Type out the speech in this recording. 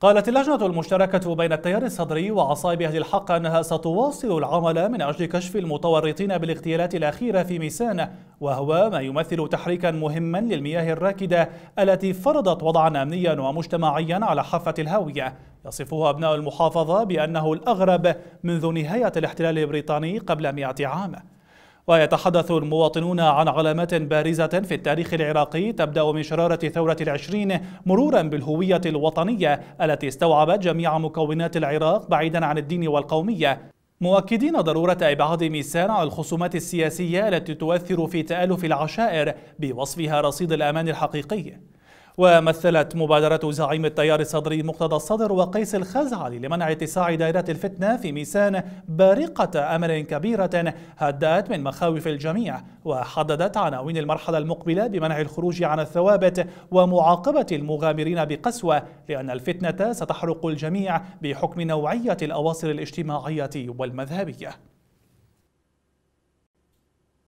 قالت اللجنة المشتركة بين التيار الصدري وعصائب أهل الحق أنها ستواصل العمل من أجل كشف المتورطين بالاغتيالات الأخيرة في ميسان وهو ما يمثل تحريكا مهما للمياه الراكدة التي فرضت وضعا أمنيا ومجتمعيا على حافة الهاوية يصفها أبناء المحافظة بأنه الأغرب منذ نهاية الاحتلال البريطاني قبل مئة عام ويتحدث المواطنون عن علامات بارزة في التاريخ العراقي تبدأ من شرارة ثورة العشرين مرورا بالهوية الوطنية التي استوعبت جميع مكونات العراق بعيدا عن الدين والقومية مؤكدين ضرورة إبعاد ميسان عن الخصومات السياسية التي تؤثر في تآلف العشائر بوصفها رصيد الأمان الحقيقي ومثلت مبادرة زعيم التيار الصدري مقتدى الصدر وقيس الخزعلي لمنع اتساع دائرات الفتنة في ميسان بارقة أمل كبيرة هدات من مخاوف الجميع وحددت عناوين المرحلة المقبلة بمنع الخروج عن الثوابت ومعاقبة المغامرين بقسوة لأن الفتنة ستحرق الجميع بحكم نوعية الأواصر الاجتماعية والمذهبية